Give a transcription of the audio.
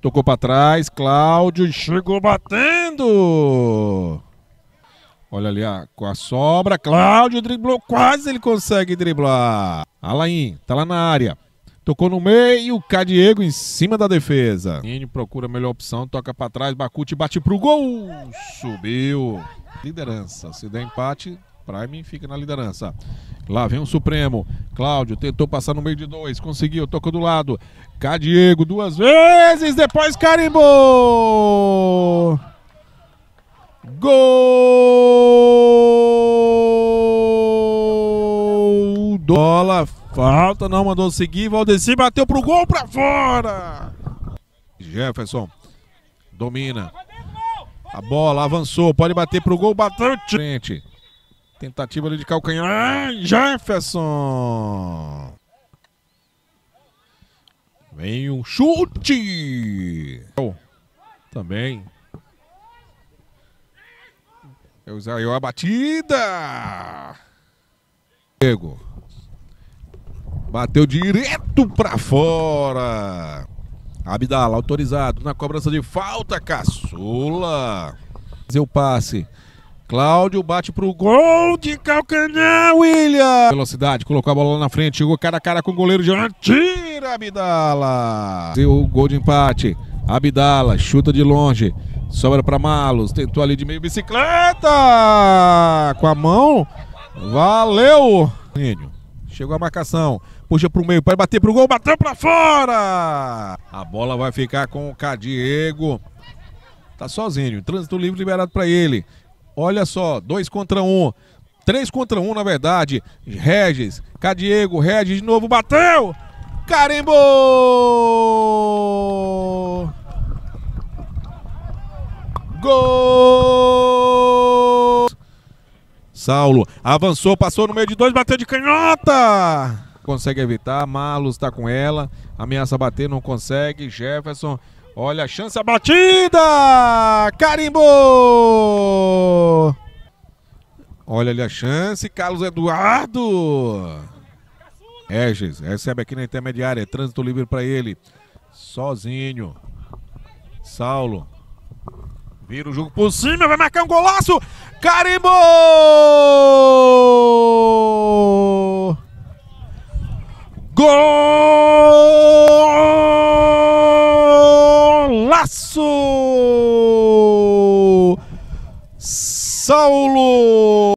Tocou para trás, Cláudio chegou batendo. Olha ali a, ah, com a sobra, Cláudio driblou, quase ele consegue driblar. Alain, tá lá na área. Tocou no meio, K. Diego em cima da defesa. Nini procura a melhor opção, toca para trás, Bacute bate pro gol. Subiu. Liderança, se der empate, Prime fica na liderança. Lá vem o Supremo. Cláudio tentou passar no meio de dois, conseguiu, tocou do lado. Cá Diego duas vezes, depois carimbou. Gol! Bola, falta, não mandou seguir. Valdeci bateu pro gol, pra fora! Jefferson domina. A bola avançou, pode bater pro gol, bateu. Frente. Tentativa ali de calcanhar. Jefferson. Vem um chute. Também. é Israel a batida. Diego. Bateu direto para fora. Abdala autorizado na cobrança de falta. Caçula. Fazer o passe. Cláudio bate pro gol de calcanhar, William. Velocidade, colocou a bola lá na frente, chegou cara a cara com o goleiro de tira Abdala. O gol de empate. Abdala chuta de longe, sobra para Malos, tentou ali de meio bicicleta com a mão. Valeu! Chegou a marcação, puxa pro meio, pode bater pro gol, bateu para fora! A bola vai ficar com o Cadiego. Tá sozinho, trânsito livre liberado para ele. Olha só, dois contra um. Três contra um, na verdade. Regis, Cadiego, Regis de novo, bateu! Carimbou! Gol! Saulo avançou, passou no meio de dois, bateu de canhota! Consegue evitar, Malus está com ela, ameaça bater, não consegue, Jefferson Olha a chance, a batida! Carimbou! Olha ali a chance, Carlos Eduardo! Eges, é, recebe aqui na intermediária, é trânsito livre para ele. Sozinho. Saulo. Vira o jogo por cima, vai marcar um golaço! Carimbou! Gol! Abraço! Saulo!